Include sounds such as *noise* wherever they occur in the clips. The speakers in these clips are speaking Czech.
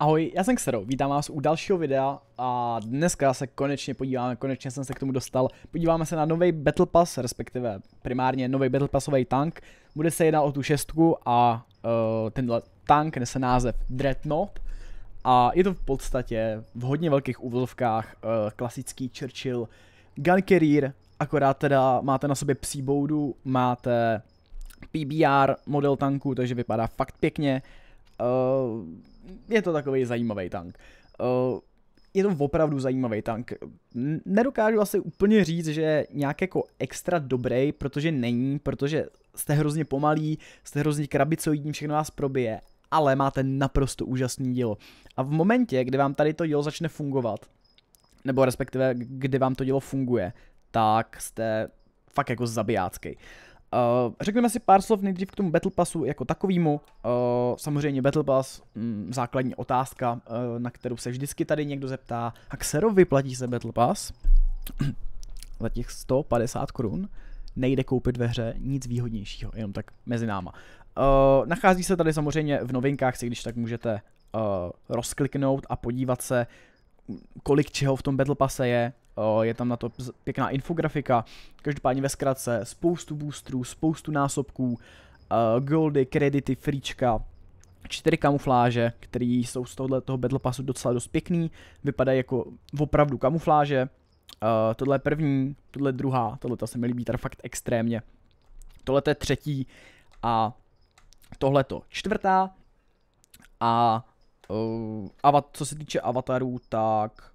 Ahoj, já jsem Xero, vítám vás u dalšího videa a dneska se konečně podíváme, konečně jsem se k tomu dostal, podíváme se na nový Battle Pass, respektive primárně nový Battle Passový tank, bude se jednat o tu šestku a uh, tenhle tank nese název Dreadnought a je to v podstatě v hodně velkých uvozovkách uh, klasický Churchill Gun Carrier, akorát teda máte na sobě psí boudu, máte PBR model tanku, takže vypadá fakt pěkně, uh, je to takový zajímavý tank. Uh, je to opravdu zajímavý tank. Nedokážu asi úplně říct, že je nějak jako extra dobrý, protože není, protože jste hrozně pomalý, jste hrozně krabicoidní, všechno vás probije, ale máte naprosto úžasný dílo. A v momentě, kdy vám tady to dílo začne fungovat, nebo respektive kdy vám to dílo funguje, tak jste fakt jako zabijácký. Uh, Uh, řekneme si pár slov nejdřív k tomu Battle Passu jako takovýmu. Uh, samozřejmě Battle Pass, mm, základní otázka, uh, na kterou se vždycky tady někdo zeptá. A Xerovi platí se Battle Pass? Za těch 150 korun nejde koupit ve hře nic výhodnějšího, jenom tak mezi náma. Uh, nachází se tady samozřejmě v novinkách, si když tak můžete uh, rozkliknout a podívat se, kolik čeho v tom Battle Passe je, Eh, je tam na to pěkná infografika. Každopádně ve zkratce spoustu boostrů, spoustu násobků, eh, goldy, kredity, frička, čtyři kamufláže, které jsou z tohle toho Battle Passu docela dost pěkný, vypadají jako opravdu kamufláže. Eh, tohle je první, tohle je druhá, tohle se mi líbí tady fakt extrémně. Tohle je třetí a tohle to čtvrtá. A uh, avat, co se týče avatarů, tak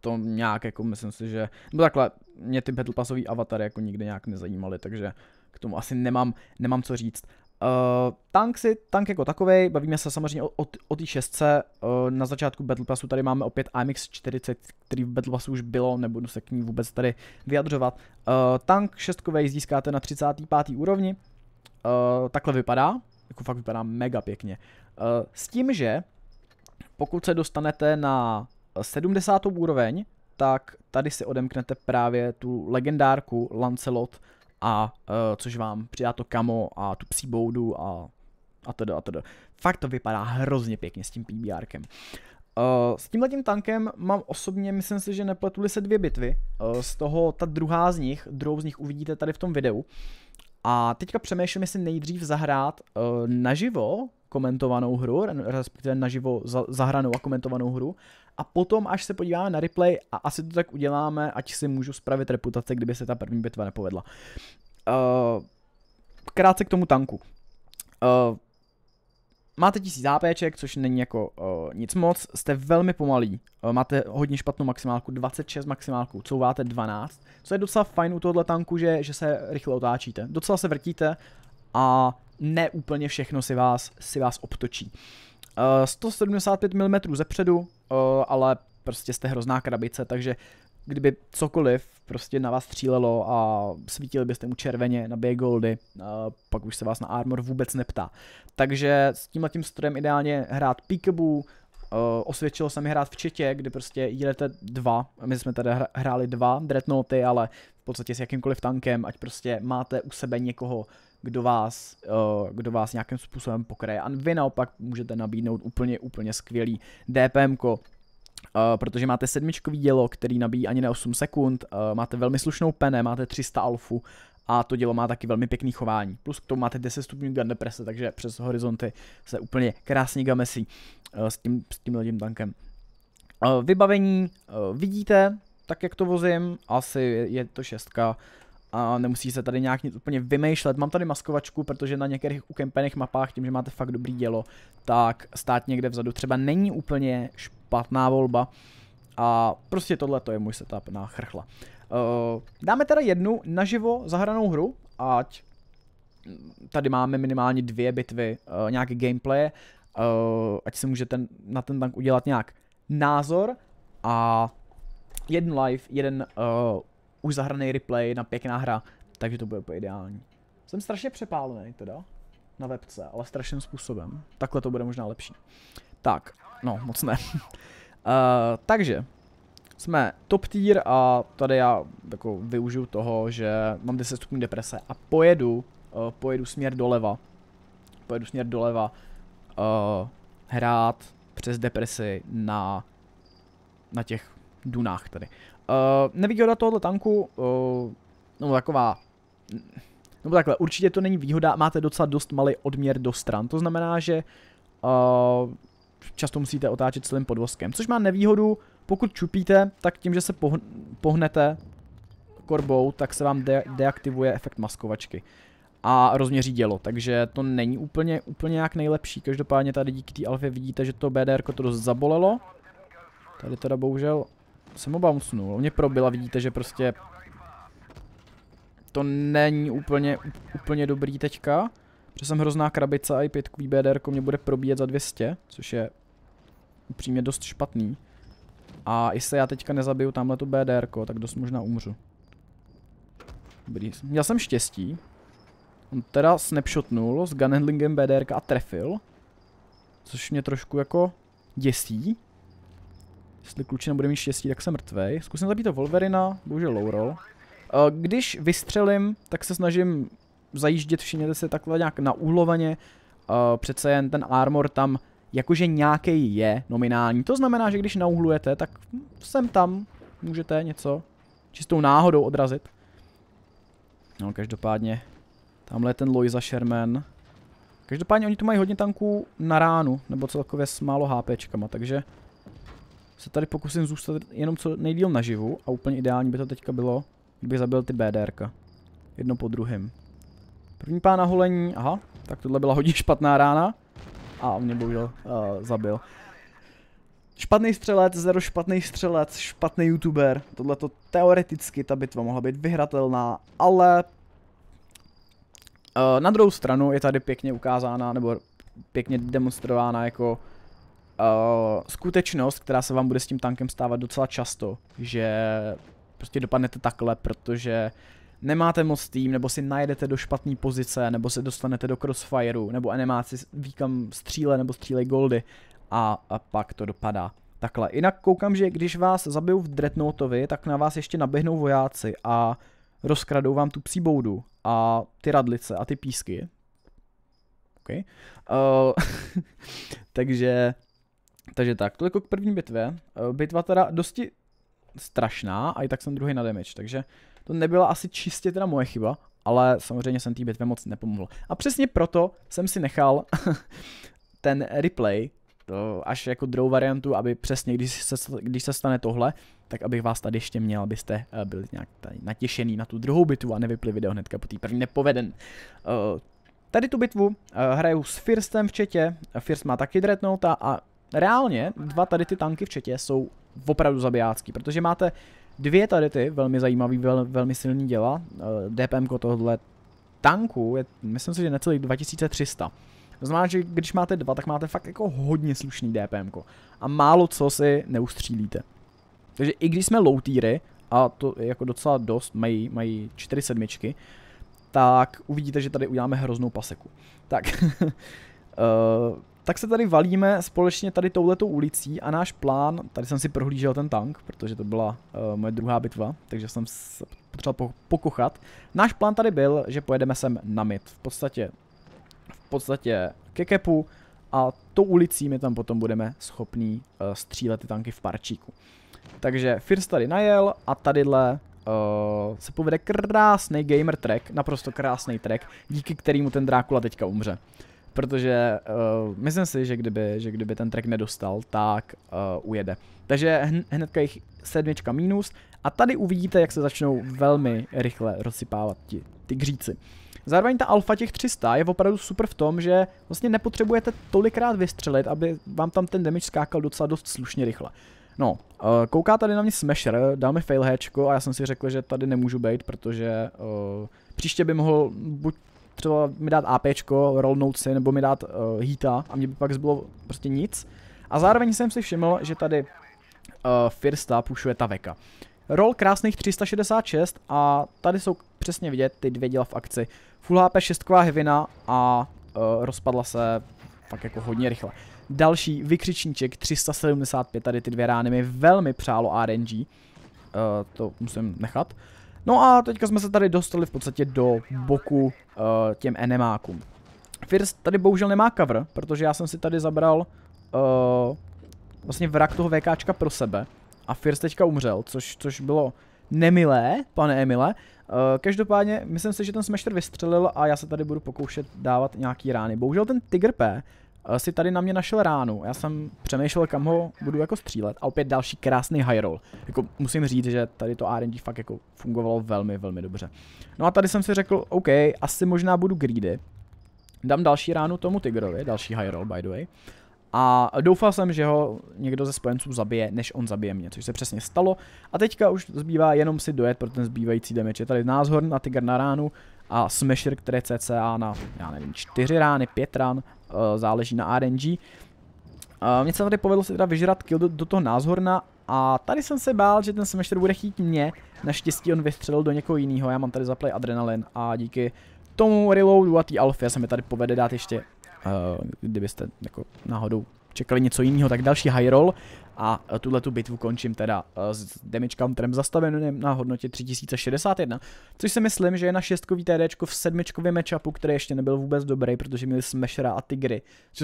to nějak, jako myslím si, že, no takhle, mě ty Battle Passový avatary jako nikdy nějak nezajímaly, takže k tomu asi nemám, nemám co říct. Uh, tank si, tank jako takový, bavíme se samozřejmě o, o, o té šestce, uh, na začátku Battle Passu tady máme opět AMX 40, který v Battle Passu už bylo, nebudu se k ní vůbec tady vyjadřovat. Uh, tank šestkovej získáte na 35. úrovni, uh, takhle vypadá, jako fakt vypadá mega pěkně. Uh, s tím, že pokud se dostanete na 70. úroveň, tak tady si odemknete právě tu legendárku Lancelot, a uh, což vám přidá to kamo a tu psí boudu a, a teda a teda. Fakt to vypadá hrozně pěkně s tím PBRkem. Uh, eh, s tímhletím tankem mám osobně, myslím si, že nepletuli se dvě bitvy. Uh, z toho ta druhá z nich, druhou z nich uvidíte tady v tom videu. A teďka přemýšlím, jestli nejdřív zahrát uh, naživo komentovanou hru, respektive naživo zahranou a komentovanou hru. A potom, až se podíváme na replay, a asi to tak uděláme, ať si můžu spravit reputace, kdyby se ta první bitva nepovedla. Uh, krátce k tomu tanku. Uh, máte tisíc zápéček, což není jako uh, nic moc, jste velmi pomalí, uh, máte hodně špatnou maximálku, 26 maximálku, couváte 12, co je docela fajn u tohohle tanku, že, že se rychle otáčíte, docela se vrtíte a ne úplně všechno si vás, si vás obtočí. 175 eh, mm zepředu, eh, ale prostě jste hrozná krabice, takže kdyby cokoliv prostě na vás střílelo a svítili byste mu červeně na běh goldy, eh, pak už se vás na armor vůbec neptá. Takže s tímhle tím strojem ideálně hrát peekaboo, osvědčilo se mi hrát v četě, kdy prostě jdete dva, my jsme tady hráli dva dreadnoughty, ale v podstatě s jakýmkoliv tankem, ať prostě máte u sebe někoho, kdo vás, eh, kdo vás nějakým způsobem pokraje. A vy naopak můžete nabídnout úplně, úplně skvělý DPM, -ko. Eh, protože máte sedmičkový dělo, který nabíjí ani na 8 sekund, eh, máte velmi slušnou pene, máte 300 alfu a to dělo má taky velmi pěkný chování. Plus k tomu máte 10 stupňů gun deprese, takže přes horizonty se úplně krásně gamesí s tím, s tím ledním tankem. vybavení vidíte, tak jak to vozím, asi je to šestka, a nemusí se tady nějak nic úplně vymýšlet. Mám tady maskovačku, protože na některých ukempených mapách, tím, že máte fakt dobrý dělo, tak stát někde vzadu třeba není úplně špatná volba. A prostě tohle to je můj setup na chrchla. Uh, dáme teda jednu naživo zahranou hru, ať tady máme minimálně dvě bitvy, uh, eh, nějaký gameplay, uh, eh, ať si můžete na ten tank udělat nějak názor a jeden live, jeden uh, už zahraný replay na pěkná hra, takže to bude úplně ideální. Jsem strašně přepálený teda na webce, ale strašným způsobem. Takhle to bude možná lepší. Tak, no, moc ne. uh, *laughs* takže, jsme top tier a tady já jako využiju toho, že mám 10 stupňů deprese a pojedu, uh, pojedu směr doleva. Pojedu směr doleva uh, hrát přes depresi na, na těch dunách tady. Uh, eh, nevýhoda tohoto tanku, uh, no taková, no takhle, určitě to není výhoda, máte docela dost malý odměr do stran, to znamená, že uh, často musíte otáčet celým podvozkem, což má nevýhodu, pokud čupíte, tak tím, že se pohnete korbou, tak se vám de deaktivuje efekt maskovačky a rozměří dělo, takže to není úplně, úplně nějak nejlepší, každopádně tady díky té alfě vidíte, že to BDR to dost zabolelo, tady teda bohužel jsem ho bouncnul, on mě probil a vidíte, že prostě to není úplně, úplně dobrý teďka, protože jsem hrozná krabice a i pětkový BDR mě bude probíjet za 200, což je upřímně dost špatný. A jestli já teďka nezabiju tamhle tu BDR, tak dost možná umřu. Dobrý. Měl jsem štěstí. On teda snapshotnul s gunhandlingem BDR a trefil. Což mě trošku jako děsí. Jestli klučina bude mít štěstí, tak jsem mrtvej. Zkusím zabít to Wolverina, bohužel low roll. Eh, když vystřelím, tak se snažím zajíždět, všimněte se takhle nějak na úlovaně. Eh, přece jen ten armor tam jakože nějaký je nominální. To znamená, že když nauhlujete, tak sem tam můžete něco čistou náhodou odrazit. No, každopádně, tamhle je ten Loisa Sherman. Každopádně oni tu mají hodně tanků na ránu, nebo celkově s málo HPčkama, takže se tady pokusím zůstat jenom co nejdíl naživu a úplně ideální by to teďka bylo, kdybych zabil ty BDRka. Jedno po druhém. První pána holení, aha, tak tohle byla hodně špatná rána. A on mě bohužel uh, zabil. Špatný střelec, zero špatný střelec, špatný youtuber. Tohle to teoreticky ta bitva mohla být vyhratelná, ale uh, na druhou stranu je tady pěkně ukázána, nebo pěkně demonstrována jako uh, skutečnost, která se vám bude s tím tankem stávat docela často, že prostě dopadnete takhle, protože nemáte moc tým, nebo si najedete do špatné pozice, nebo se dostanete do crossfireu, nebo ví výkam stříle, nebo střílej goldy a, a pak to dopadá. Takhle, jinak koukám, že když vás zabijou v Dreadnoughtovi, tak na vás ještě naběhnou vojáci a rozkradou vám tu psí boudu a ty radlice a ty písky. Okay. Uh, *laughs* takže takže tak, tolik jako k první bitvě. Eh, bitva teda dosti strašná a i tak jsem druhý na damage, takže to nebyla asi čistě teda moje chyba, ale samozřejmě jsem té bitvě moc nepomohl. A přesně proto jsem si nechal *laughs* ten replay, to až jako druhou variantu, aby přesně, když se, když se stane tohle, tak abych vás tady ještě měl, abyste eh, byli nějak tady natěšený na tu druhou bitvu a nevypli video hnedka po té první nepoveden. Eh, tady tu bitvu hraju s Firstem v četě, First má taky dreadnoughta a Reálně dva tady ty tanky v četě jsou opravdu zabijácký, protože máte dvě tady ty velmi zajímavý, vel, velmi silný děla. Eh, DPM tohle tanku je, myslím si, že necelých 2300. To znamená, že když máte dva, tak máte fakt jako hodně slušný DPM. -ko. A málo co si neustřílíte. Takže i když jsme low týry, a to je jako docela dost, mají, mají čtyři sedmičky, tak uvidíte, že tady uděláme hroznou paseku. Tak, uh, *laughs* Tak se tady valíme společně tady touhletou ulicí a náš plán, tady jsem si prohlížel ten tank, protože to byla uh, moje druhá bitva, takže jsem se potřeboval po pokochat. Náš plán tady byl, že pojedeme sem na mid, v podstatě, v podstatě ke kepu a tou ulicí my tam potom budeme schopní uh, střílet ty tanky v parčíku. Takže First tady najel a tadyhle uh, se povede krásný gamer track, naprosto krásný track, díky kterému ten Drákula teďka umře protože uh, myslím si, že kdyby, že kdyby ten track nedostal, tak uh, ujede. Takže hn- hnedka jich sedmička minus a tady uvidíte, jak se začnou velmi rychle rozsypávat ti, ty kříci. Zároveň ta alfa těch 300 je opravdu super v tom, že vlastně nepotřebujete tolikrát vystřelit, aby vám tam ten damage skákal docela dost slušně rychle. No, eh, kouká tady na mě Smasher, dal mi hatchko a já jsem si řekl, že tady nemůžu být, protože uh, příště by mohl buď třeba mi dát APčko, rollnout si, nebo mi dát uh, heata a mě by pak zbylo prostě nic. A zároveň jsem si všiml, že tady uh, Firsta pušuje ta veka. Roll krásných 366 a tady jsou přesně vidět ty dvě díla v akci. Full HP 6 hevina a uh, rozpadla se fakt jako hodně rychle. Další vykřičníček 375, tady ty dvě rány mi velmi přálo RNG. Uh, to musím nechat. No a teďka jsme se tady dostali v podstatě do boku uh, těm enemákům. First tady bohužel nemá cover, protože já jsem si tady zabral uh, vlastně vrak toho VKčka pro sebe. A First teďka umřel, což, což bylo nemilé, pane Emile. Uh, každopádně, myslím si, že ten smešter vystřelil a já se tady budu pokoušet dávat nějaký rány. Bohužel ten Tiger P si tady na mě našel ránu. Já jsem přemýšlel, kam ho budu jako střílet. A opět další krásný high roll. Jako musím říct, že tady to RNG fakt jako fungovalo velmi, velmi dobře. No a tady jsem si řekl, OK, asi možná budu greedy. Dám další ránu tomu Tigrovi, další high roll by the way. A doufal jsem, že ho někdo ze spojenců zabije, než on zabije mě, což se přesně stalo. A teďka už zbývá jenom si dojet pro ten zbývající damage. Je tady názor na tiger na ránu a Smasher, který cca na, já nevím, 4 rány, 5 ran, eh, záleží na RNG. Eh, Mně se tady povedlo si teda vyžrat kill do, do toho názhorna a tady jsem se bál, že ten Smasher bude chtít mě, naštěstí on vystřelil do někoho jiného, já mám tady zaplay adrenalin a díky tomu reloadu a té alfě se mi tady povede dát ještě, eh, kdybyste jako náhodou čekali něco jiného, tak další high roll a e, tuhle tu bitvu končím teda e, s damage counterem zastaveným na hodnotě 3061, což si myslím, že je na šestkový TD v sedmičkovém matchupu, který ještě nebyl vůbec dobrý, protože měli Smashera a Tigry,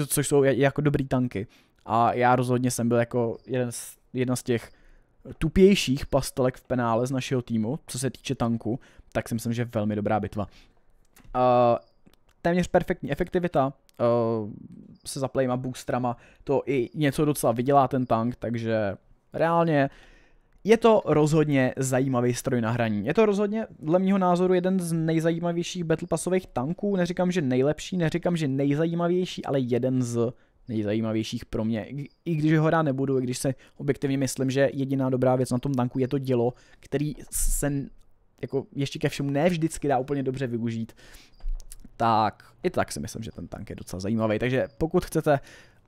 což jsou jako dobrý tanky. A já rozhodně jsem byl jako jeden z, jedna z těch tupějších pastelek v penále z našeho týmu, co se týče tanku, tak si myslím, že velmi dobrá bitva. Uh, téměř perfektní efektivita, Eh, se zaplejma boostrama, to i něco docela vydělá ten tank, takže reálně je to rozhodně zajímavý stroj na hraní. Je to rozhodně, dle mého názoru, jeden z nejzajímavějších Battle Passových tanků. Neříkám, že nejlepší, neříkám, že nejzajímavější, ale jeden z nejzajímavějších pro mě. I když ho rád nebudu, i když se objektivně myslím, že jediná dobrá věc na tom tanku je to dělo, který se jako ještě ke všemu ne vždycky dá úplně dobře využít tak i tak si myslím, že ten tank je docela zajímavý. Takže pokud chcete,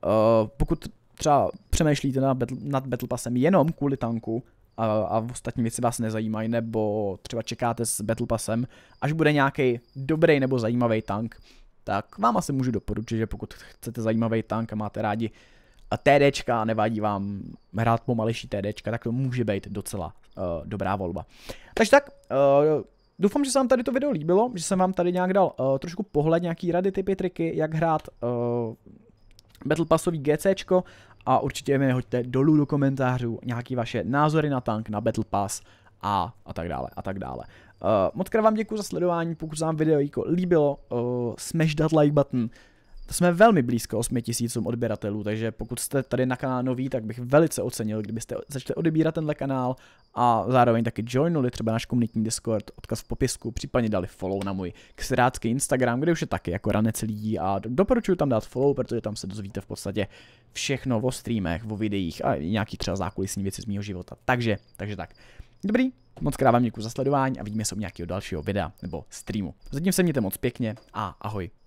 eh, pokud třeba přemýšlíte nad battle, nad battle Passem jenom kvůli tanku, a, a ostatní věci vás nezajímají, nebo třeba čekáte s Battle Passem, až bude nějaký dobrý nebo zajímavý tank, tak vám asi můžu doporučit, že pokud chcete zajímavý tank a máte rádi a TDčka a nevadí vám hrát pomalejší TDčka, tak to může být docela uh, dobrá volba. Takže tak, uh, Doufám, že se vám tady to video líbilo, že jsem vám tady nějak dal uh, trošku pohled, nějaký rady, typy, triky, jak hrát uh, Battle Passový GCčko a určitě mi hoďte dolů do komentářů nějaký vaše názory na tank, na Battle Pass a, a tak dále, a tak dále. Uh, moc krát vám děkuji za sledování, pokud se vám video líbilo, uh, smash that like button, jsme velmi blízko 8 tisícům odběratelů, takže pokud jste tady na kanál nový, tak bych velice ocenil, kdybyste začali odebírat tenhle kanál a zároveň taky joinuli třeba náš komunitní Discord, odkaz v popisku, případně dali follow na můj kserácký Instagram, kde už je taky jako ranec lidí a doporučuji tam dát follow, protože tam se dozvíte v podstatě všechno o streamech, o videích a nějaký třeba zákulisní věci z mého života. Takže, takže tak. Dobrý, moc krát vám děkuji za sledování a vidíme se u nějakého dalšího videa nebo streamu. Zatím se mějte moc pěkně a ahoj.